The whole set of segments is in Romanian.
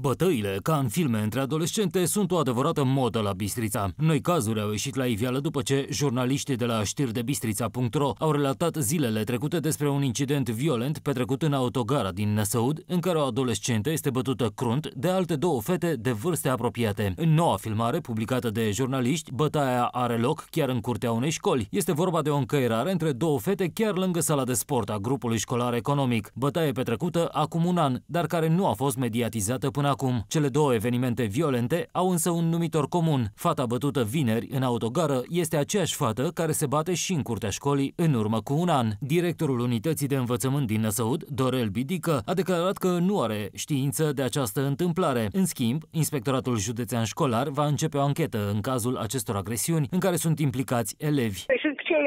Bătăile, ca în filme între adolescente, sunt o adevărată modă la Bistrița. Noi cazuri au ieșit la iveală după ce jurnaliștii de la știri de bistrița.ro au relatat zilele trecute despre un incident violent petrecut în autogara din Năsăud, în care o adolescentă este bătută crunt de alte două fete de vârste apropiate. În noua filmare, publicată de jurnaliști, bătaia are loc chiar în curtea unei școli. Este vorba de o încăierare între două fete chiar lângă sala de sport a grupului școlar economic. Bătaie petrecută acum un an, dar care nu a fost mediatizată până până acum. Cele două evenimente violente au însă un numitor comun. Fata bătută vineri în autogară este aceeași fată care se bate și în curtea școlii în urmă cu un an. Directorul Unității de Învățământ din Năsăud, Dorel Bidică, a declarat că nu are știință de această întâmplare. În schimb, Inspectoratul Județean Școlar va începe o anchetă în cazul acestor agresiuni în care sunt implicați elevi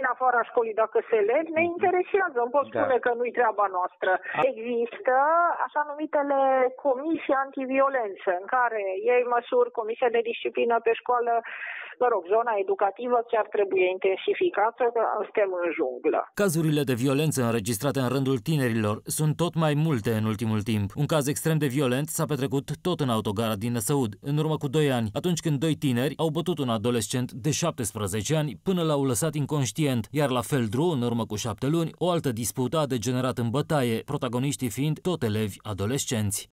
în afara școlii, dacă se leg, ne mhm. interesează. Nu pot da. spune că nu-i treaba noastră. A... Există așa numitele comisii antiviolență, în care ei măsuri comisia de disciplină pe școală, mă rog, zona educativă chiar trebuie intensificată, că suntem în junglă. Cazurile de violență înregistrate în rândul tinerilor sunt tot mai multe în ultimul timp. Un caz extrem de violent s-a petrecut tot în autogara din Năsăud, în urmă cu 2 ani, atunci când doi tineri au bătut un adolescent de 17 ani până l-au lăsat inconștient recent, iar la Feldru, în urmă cu șapte luni, o altă dispută a degenerat în bătaie, protagoniștii fiind tot elevi adolescenți.